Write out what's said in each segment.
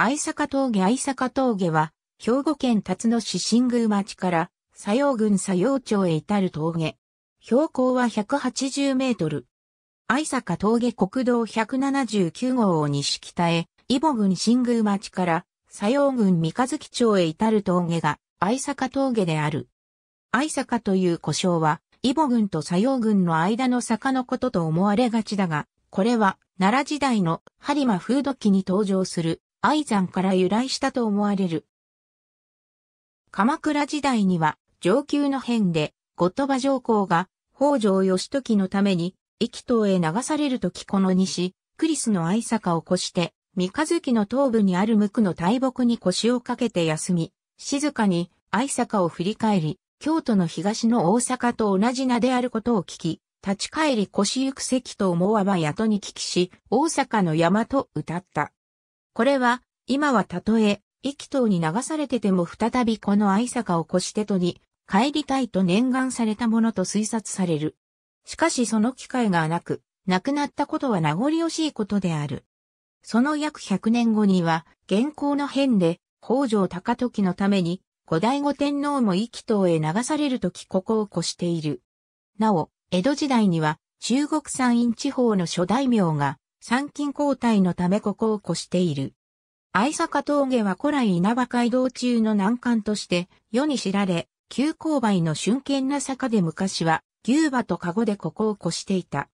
愛坂峠愛坂峠は、兵庫県辰野市新宮町から佐用郡佐用町へ至る峠。標高は180メートル。愛坂峠国道179号を西北へ、伊保郡新宮町から佐用郡三日月町へ至る峠が愛坂峠である。愛坂という呼称は、伊保郡と佐用郡の間の坂のことと思われがちだが、これは奈良時代の播磨風土記に登場する愛山から由来したと思われる。鎌倉時代には上級の変で、後鳥羽上皇が北条義時のために、幾頭へ流される時この西、クリスの愛坂を越して、三日月の東部にある無垢の大木に腰をかけて休み、静かに愛坂を振り返り、京都の東の大阪と同じ名であることを聞き、立ち返り腰行く席と思わば宿に聞きし、大阪の山と歌った。これは、今はたとえ、気等に流されてても再びこの愛坂を越してとに、帰りたいと念願されたものと推察される。しかしその機会がなく、亡くなったことは名残惜しいことである。その約100年後には、現行の変で、北条高時のために、古代五天皇も気等へ流されるときここを越している。なお、江戸時代には、中国山陰地方の諸大名が、参勤交代のためここを越している。愛坂峠は古来稲葉街道中の難関として世に知られ、急勾配の瞬間な坂で昔は牛馬と籠でここを越していた。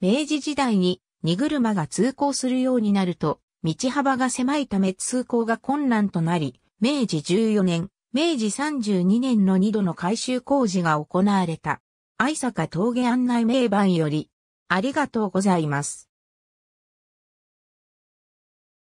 明治時代に荷車が通行するようになると、道幅が狭いため通行が困難となり、明治14年、明治32年の2度の改修工事が行われた。愛坂峠案内名板より、ありがとうございます。